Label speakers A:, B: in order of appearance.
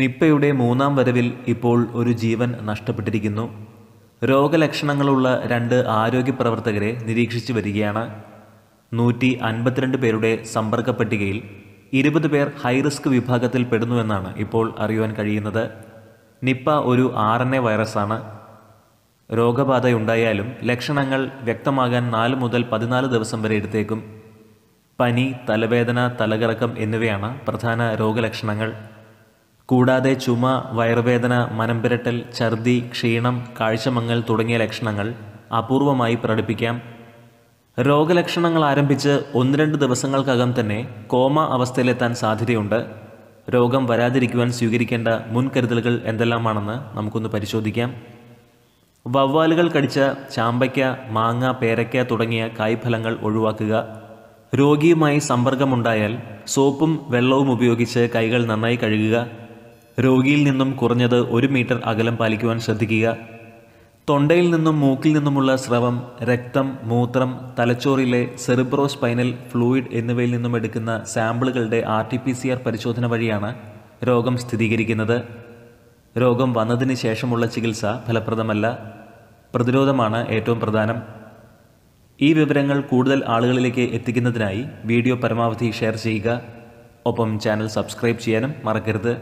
A: നിപ്പയുടെ മൂന്നാം വരവിൽ ഇപ്പോൾ ഒരു ജീവൻ നഷ്ടപ്പെട്ടിരിക്കുന്നു രോഗലക്ഷണങ്ങളുള്ള രണ്ട് ആരോഗ്യ പ്രവർത്തകരെ നിരീക്ഷിച്ചു വരികയാണ് നൂറ്റി അൻപത്തിരണ്ട് പേരുടെ സമ്പർക്ക പട്ടികയിൽ ഇരുപത് പേർ ഹൈറിസ്ക് വിഭാഗത്തിൽ പെടുന്നുവെന്നാണ് ഇപ്പോൾ അറിയുവാൻ കഴിയുന്നത് നിപ്പ ഒരു ആർ എൻ എ വൈറസാണ് രോഗബാധയുണ്ടായാലും ലക്ഷണങ്ങൾ വ്യക്തമാകാൻ നാല് മുതൽ പതിനാല് ദിവസം വരെ എടുത്തേക്കും പനി തലവേദന തലകറക്കം എന്നിവയാണ് പ്രധാന രോഗലക്ഷണങ്ങൾ കൂടാതെ ചുമ വയറുവേദന മനംപിരട്ടൽ ഛർദി ക്ഷീണം കാഴ്ചമങ്ങൽ തുടങ്ങിയ ലക്ഷണങ്ങൾ അപൂർവമായി പ്രകടിപ്പിക്കാം രോഗലക്ഷണങ്ങൾ ആരംഭിച്ച് ഒന്ന് രണ്ട് ദിവസങ്ങൾക്കകം തന്നെ കോമ അവസ്ഥയിലെത്താൻ സാധ്യതയുണ്ട് രോഗം വരാതിരിക്കുവാൻ സ്വീകരിക്കേണ്ട മുൻകരുതലുകൾ എന്തെല്ലാമാണെന്ന് നമുക്കൊന്ന് പരിശോധിക്കാം വവ്വാലുകൾ കടിച്ച ചാമ്പയ്ക്ക മാങ്ങ പേരയ്ക്ക തുടങ്ങിയ കായ്ഫലങ്ങൾ ഒഴിവാക്കുക രോഗിയുമായി സമ്പർക്കമുണ്ടായാൽ സോപ്പും വെള്ളവും ഉപയോഗിച്ച് കൈകൾ നന്നായി കഴുകുക രോഗിയിൽ നിന്നും കുറഞ്ഞത് ഒരു മീറ്റർ അകലം പാലിക്കുവാൻ ശ്രദ്ധിക്കുക തൊണ്ടയിൽ നിന്നും മൂക്കിൽ നിന്നുമുള്ള സ്രവം രക്തം മൂത്രം തലച്ചോറിലെ സെറിബ്രോ സ്പൈനൽ ഫ്ലൂയിഡ് എന്നിവയിൽ നിന്നും എടുക്കുന്ന സാമ്പിളുകളുടെ R T P C R പരിശോധന വഴിയാണ് രോഗം സ്ഥിരീകരിക്കുന്നത് രോഗം വന്നതിന് ശേഷമുള്ള ചികിത്സ ഫലപ്രദമല്ല പ്രതിരോധമാണ് ഏറ്റവും പ്രധാനം ഈ വിവരങ്ങൾ കൂടുതൽ ആളുകളിലേക്ക് എത്തിക്കുന്നതിനായി വീഡിയോ പരമാവധി ഷെയർ ചെയ്യുക ഒപ്പം ചാനൽ സബ്സ്ക്രൈബ് ചെയ്യാനും മറക്കരുത്